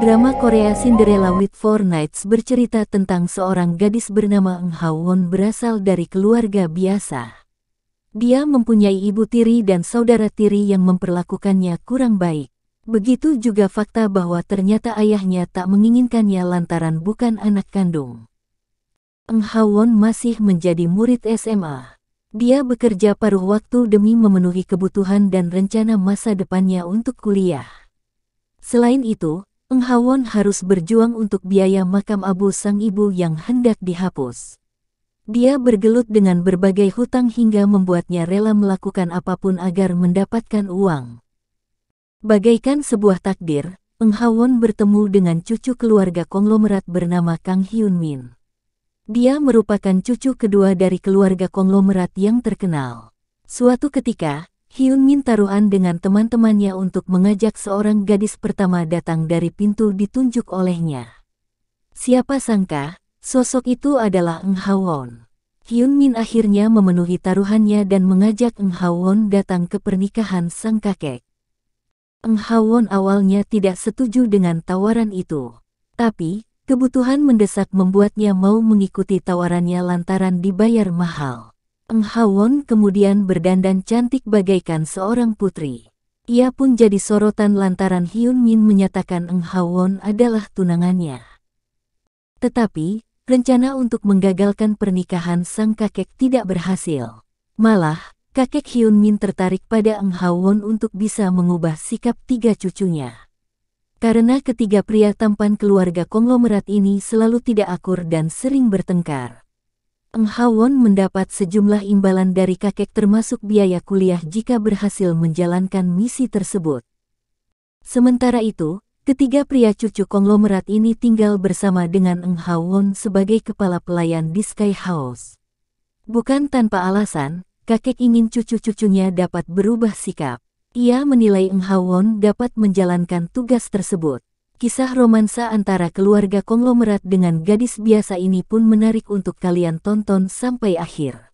Drama Korea Cinderella with Four Nights bercerita tentang seorang gadis bernama Ng Won berasal dari keluarga biasa. Dia mempunyai ibu tiri dan saudara tiri yang memperlakukannya kurang baik. Begitu juga fakta bahwa ternyata ayahnya tak menginginkannya lantaran bukan anak kandung. Ng Won masih menjadi murid SMA. Dia bekerja paruh waktu demi memenuhi kebutuhan dan rencana masa depannya untuk kuliah. Selain itu, Eng harus berjuang untuk biaya makam abu sang ibu yang hendak dihapus. Dia bergelut dengan berbagai hutang hingga membuatnya rela melakukan apapun agar mendapatkan uang. Bagaikan sebuah takdir, Eng bertemu dengan cucu keluarga konglomerat bernama Kang Hyun Min. Dia merupakan cucu kedua dari keluarga konglomerat yang terkenal. Suatu ketika, Hyun Min taruhan dengan teman-temannya untuk mengajak seorang gadis pertama datang dari pintu ditunjuk olehnya. Siapa sangka, sosok itu adalah Eng Hawon. Hyun Min akhirnya memenuhi taruhannya dan mengajak Eng Hawon datang ke pernikahan sang kakek. Eng Hawon awalnya tidak setuju dengan tawaran itu. Tapi, kebutuhan mendesak membuatnya mau mengikuti tawarannya lantaran dibayar mahal. Hawon kemudian berdandan cantik bagaikan seorang putri. Ia pun jadi sorotan lantaran Hyun Min menyatakan Eng Hawon adalah tunangannya. Tetapi, rencana untuk menggagalkan pernikahan sang kakek tidak berhasil. Malah, kakek Hyun Min tertarik pada Eng Hawon untuk bisa mengubah sikap tiga cucunya. Karena ketiga pria tampan keluarga konglomerat ini selalu tidak akur dan sering bertengkar. Eng Hawon mendapat sejumlah imbalan dari kakek termasuk biaya kuliah jika berhasil menjalankan misi tersebut. Sementara itu, ketiga pria cucu konglomerat ini tinggal bersama dengan Eng Hawon sebagai kepala pelayan di Sky House. Bukan tanpa alasan, kakek ingin cucu-cucunya dapat berubah sikap. Ia menilai Eng Hawon dapat menjalankan tugas tersebut. Kisah romansa antara keluarga konglomerat dengan gadis biasa ini pun menarik untuk kalian tonton sampai akhir.